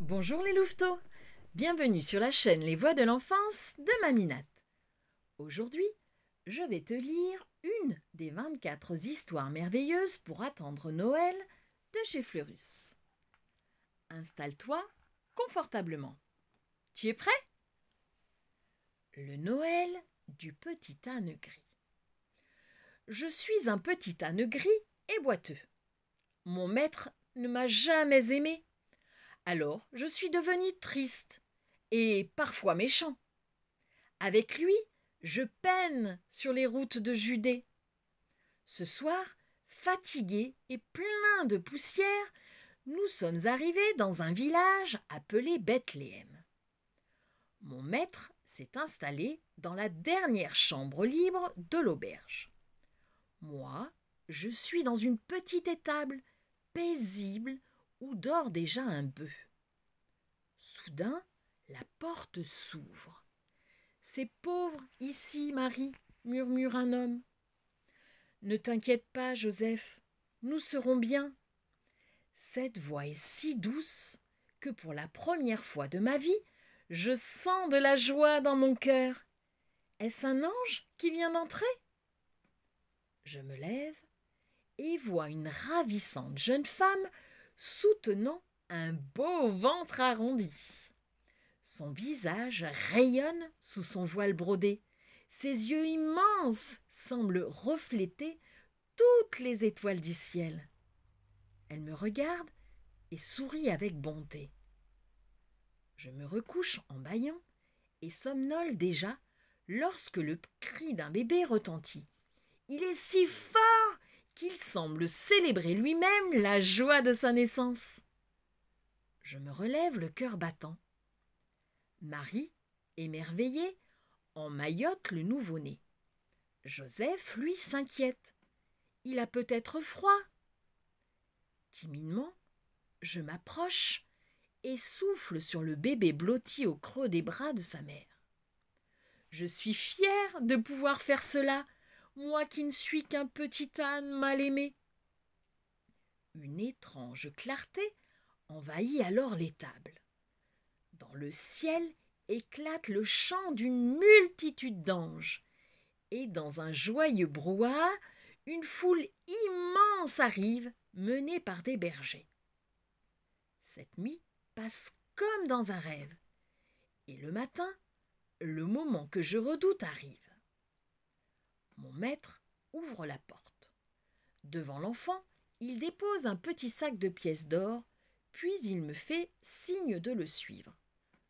Bonjour les louveteaux Bienvenue sur la chaîne Les Voix de l'enfance de Maminat. Aujourd'hui, je vais te lire une des 24 histoires merveilleuses pour attendre Noël de chez Fleurus. Installe-toi confortablement. Tu es prêt Le Noël du petit âne gris. Je suis un petit âne gris et boiteux. Mon maître ne m'a jamais aimé alors je suis devenu triste et parfois méchant. Avec lui, je peine sur les routes de Judée. Ce soir, fatigué et plein de poussière, nous sommes arrivés dans un village appelé Bethléem. Mon maître s'est installé dans la dernière chambre libre de l'auberge. Moi, je suis dans une petite étable, paisible, où dort déjà un bœuf soudain, la porte s'ouvre. C'est pauvre ici, Marie, murmure un homme. Ne t'inquiète pas, Joseph, nous serons bien. Cette voix est si douce que pour la première fois de ma vie, je sens de la joie dans mon cœur. Est-ce un ange qui vient d'entrer Je me lève et vois une ravissante jeune femme soutenant un beau ventre arrondi. Son visage rayonne sous son voile brodé. Ses yeux immenses semblent refléter toutes les étoiles du ciel. Elle me regarde et sourit avec bonté. Je me recouche en bâillant et somnole déjà lorsque le cri d'un bébé retentit. Il est si fort qu'il semble célébrer lui-même la joie de sa naissance. Je me relève le cœur battant. Marie, émerveillée, emmaillotte le nouveau-né. Joseph, lui, s'inquiète. Il a peut-être froid. Timidement, je m'approche et souffle sur le bébé blotti au creux des bras de sa mère. Je suis fière de pouvoir faire cela, moi qui ne suis qu'un petit âne mal aimé. Une étrange clarté envahit alors l'étable. Dans le ciel éclate le chant d'une multitude d'anges, et dans un joyeux brouhaha, une foule immense arrive, menée par des bergers. Cette nuit passe comme dans un rêve, et le matin, le moment que je redoute arrive. Mon maître ouvre la porte. Devant l'enfant, il dépose un petit sac de pièces d'or puis il me fait signe de le suivre.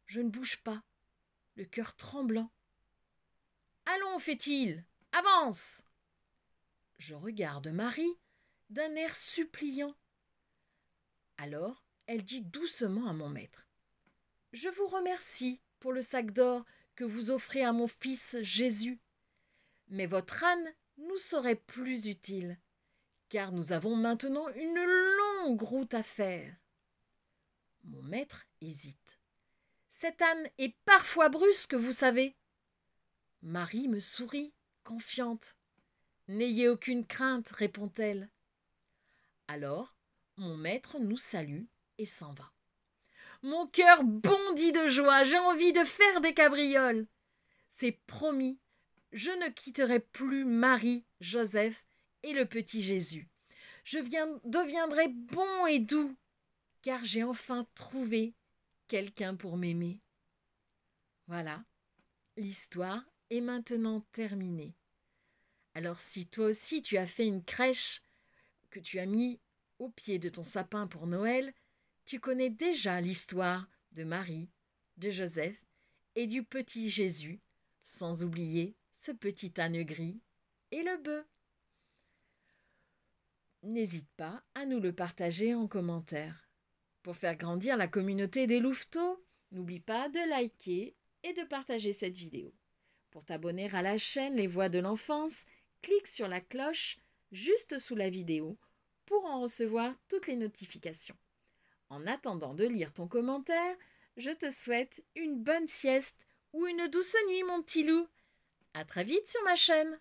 Je ne bouge pas, le cœur tremblant. Allons, fait-il, avance Je regarde Marie d'un air suppliant. Alors, elle dit doucement à mon maître Je vous remercie pour le sac d'or que vous offrez à mon fils Jésus. Mais votre âne nous serait plus utile, car nous avons maintenant une longue route à faire. Mon maître hésite. Cette âne est parfois brusque, vous savez. Marie me sourit, confiante. N'ayez aucune crainte, répond-elle. Alors, mon maître nous salue et s'en va. Mon cœur bondit de joie, j'ai envie de faire des cabrioles. C'est promis, je ne quitterai plus Marie, Joseph et le petit Jésus. Je viens, deviendrai bon et doux, car j'ai enfin trouvé quelqu'un pour m'aimer. Voilà, l'histoire est maintenant terminée. Alors si toi aussi tu as fait une crèche que tu as mis au pied de ton sapin pour Noël, tu connais déjà l'histoire de Marie, de Joseph et du petit Jésus, sans oublier ce petit âne gris et le bœuf. N'hésite pas à nous le partager en commentaire. Pour faire grandir la communauté des louveteaux, n'oublie pas de liker et de partager cette vidéo. Pour t'abonner à la chaîne Les Voix de l'Enfance, clique sur la cloche juste sous la vidéo pour en recevoir toutes les notifications. En attendant de lire ton commentaire, je te souhaite une bonne sieste ou une douce nuit mon petit loup. À très vite sur ma chaîne.